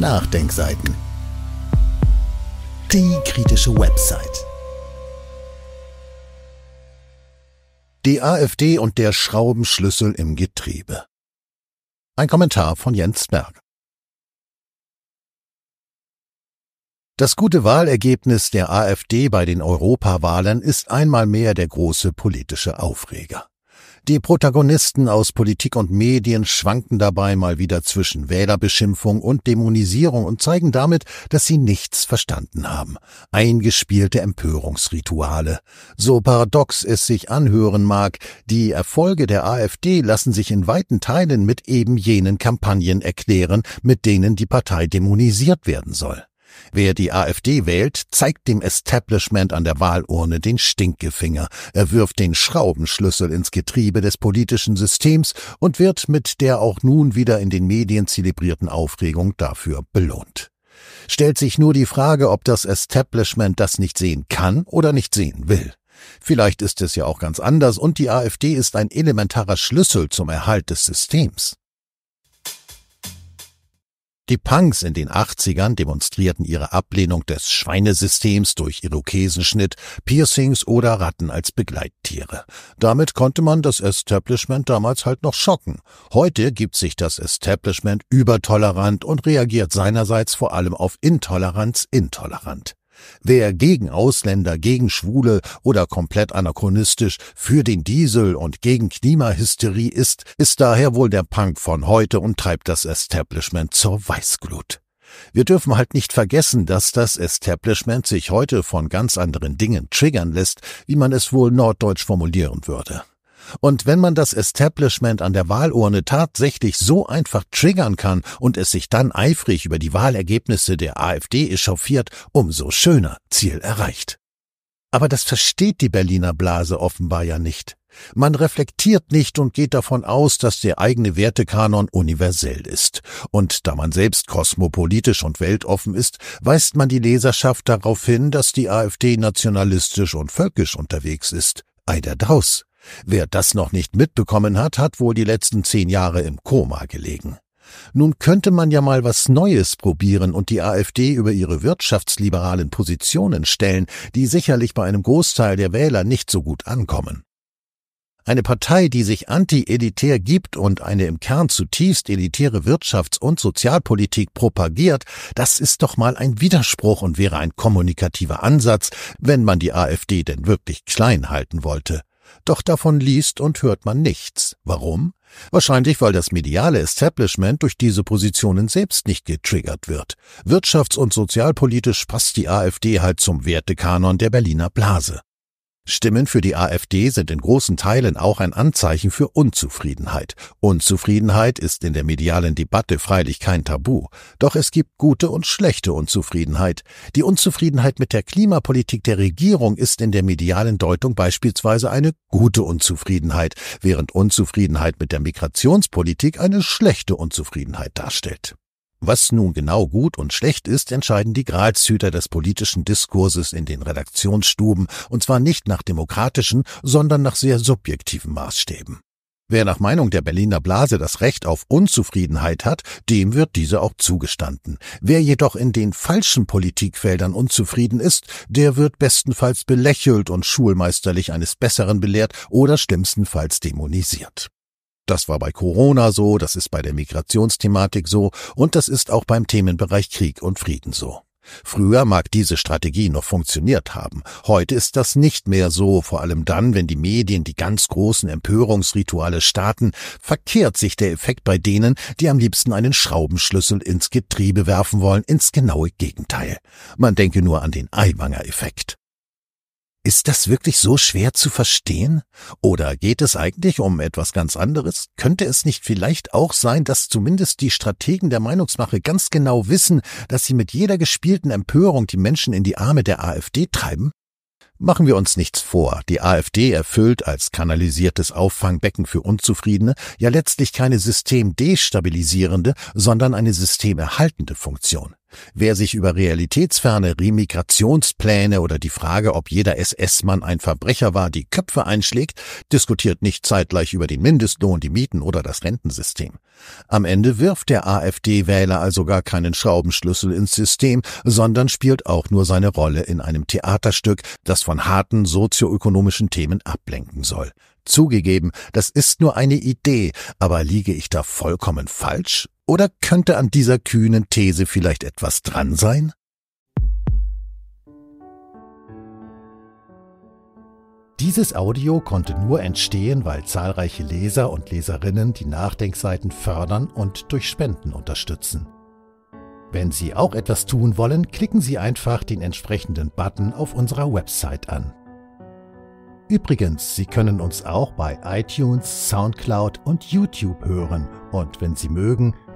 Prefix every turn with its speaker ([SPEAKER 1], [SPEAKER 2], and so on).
[SPEAKER 1] Nachdenkseiten. Die kritische Website. Die AfD und der Schraubenschlüssel im Getriebe. Ein Kommentar von Jens Berg. Das gute Wahlergebnis der AfD bei den Europawahlen ist einmal mehr der große politische Aufreger. Die Protagonisten aus Politik und Medien schwanken dabei mal wieder zwischen Wählerbeschimpfung und Dämonisierung und zeigen damit, dass sie nichts verstanden haben. Eingespielte Empörungsrituale. So paradox es sich anhören mag, die Erfolge der AfD lassen sich in weiten Teilen mit eben jenen Kampagnen erklären, mit denen die Partei dämonisiert werden soll. Wer die AfD wählt, zeigt dem Establishment an der Wahlurne den Stinkefinger. Er wirft den Schraubenschlüssel ins Getriebe des politischen Systems und wird mit der auch nun wieder in den Medien zelebrierten Aufregung dafür belohnt. Stellt sich nur die Frage, ob das Establishment das nicht sehen kann oder nicht sehen will. Vielleicht ist es ja auch ganz anders und die AfD ist ein elementarer Schlüssel zum Erhalt des Systems. Die Punks in den 80ern demonstrierten ihre Ablehnung des Schweinesystems durch Irokesenschnitt, Piercings oder Ratten als Begleittiere. Damit konnte man das Establishment damals halt noch schocken. Heute gibt sich das Establishment übertolerant und reagiert seinerseits vor allem auf Intoleranz intolerant. Wer gegen Ausländer, gegen Schwule oder komplett anachronistisch für den Diesel und gegen Klimahysterie ist, ist daher wohl der Punk von heute und treibt das Establishment zur Weißglut. Wir dürfen halt nicht vergessen, dass das Establishment sich heute von ganz anderen Dingen triggern lässt, wie man es wohl norddeutsch formulieren würde. Und wenn man das Establishment an der Wahlurne tatsächlich so einfach triggern kann und es sich dann eifrig über die Wahlergebnisse der AfD echauffiert, umso schöner Ziel erreicht. Aber das versteht die Berliner Blase offenbar ja nicht. Man reflektiert nicht und geht davon aus, dass der eigene Wertekanon universell ist. Und da man selbst kosmopolitisch und weltoffen ist, weist man die Leserschaft darauf hin, dass die AfD nationalistisch und völkisch unterwegs ist. Eider draus. Wer das noch nicht mitbekommen hat, hat wohl die letzten zehn Jahre im Koma gelegen. Nun könnte man ja mal was Neues probieren und die AfD über ihre wirtschaftsliberalen Positionen stellen, die sicherlich bei einem Großteil der Wähler nicht so gut ankommen. Eine Partei, die sich anti-elitär gibt und eine im Kern zutiefst elitäre Wirtschafts- und Sozialpolitik propagiert, das ist doch mal ein Widerspruch und wäre ein kommunikativer Ansatz, wenn man die AfD denn wirklich klein halten wollte. Doch davon liest und hört man nichts. Warum? Wahrscheinlich, weil das mediale Establishment durch diese Positionen selbst nicht getriggert wird. Wirtschafts- und sozialpolitisch passt die AfD halt zum Wertekanon der Berliner Blase. Stimmen für die AfD sind in großen Teilen auch ein Anzeichen für Unzufriedenheit. Unzufriedenheit ist in der medialen Debatte freilich kein Tabu, doch es gibt gute und schlechte Unzufriedenheit. Die Unzufriedenheit mit der Klimapolitik der Regierung ist in der medialen Deutung beispielsweise eine gute Unzufriedenheit, während Unzufriedenheit mit der Migrationspolitik eine schlechte Unzufriedenheit darstellt. Was nun genau gut und schlecht ist, entscheiden die Gralshüter des politischen Diskurses in den Redaktionsstuben, und zwar nicht nach demokratischen, sondern nach sehr subjektiven Maßstäben. Wer nach Meinung der Berliner Blase das Recht auf Unzufriedenheit hat, dem wird diese auch zugestanden. Wer jedoch in den falschen Politikfeldern unzufrieden ist, der wird bestenfalls belächelt und schulmeisterlich eines Besseren belehrt oder schlimmstenfalls dämonisiert. Das war bei Corona so, das ist bei der Migrationsthematik so und das ist auch beim Themenbereich Krieg und Frieden so. Früher mag diese Strategie noch funktioniert haben, heute ist das nicht mehr so, vor allem dann, wenn die Medien die ganz großen Empörungsrituale starten, verkehrt sich der Effekt bei denen, die am liebsten einen Schraubenschlüssel ins Getriebe werfen wollen, ins genaue Gegenteil. Man denke nur an den Eiwanger-Effekt. Ist das wirklich so schwer zu verstehen? Oder geht es eigentlich um etwas ganz anderes? Könnte es nicht vielleicht auch sein, dass zumindest die Strategen der Meinungsmache ganz genau wissen, dass sie mit jeder gespielten Empörung die Menschen in die Arme der AfD treiben? Machen wir uns nichts vor, die AfD erfüllt als kanalisiertes Auffangbecken für Unzufriedene ja letztlich keine systemdestabilisierende, sondern eine systemerhaltende Funktion. Wer sich über realitätsferne Remigrationspläne oder die Frage, ob jeder SS-Mann ein Verbrecher war, die Köpfe einschlägt, diskutiert nicht zeitgleich über den Mindestlohn, die Mieten oder das Rentensystem. Am Ende wirft der AfD-Wähler also gar keinen Schraubenschlüssel ins System, sondern spielt auch nur seine Rolle in einem Theaterstück, das von harten sozioökonomischen Themen ablenken soll. Zugegeben, das ist nur eine Idee, aber liege ich da vollkommen falsch? Oder könnte an dieser kühnen These vielleicht etwas dran sein? Dieses Audio konnte nur entstehen, weil zahlreiche Leser und Leserinnen die Nachdenkseiten fördern und durch Spenden unterstützen. Wenn Sie auch etwas tun wollen, klicken Sie einfach den entsprechenden Button auf unserer Website an. Übrigens, Sie können uns auch bei iTunes, SoundCloud und YouTube hören und wenn Sie mögen,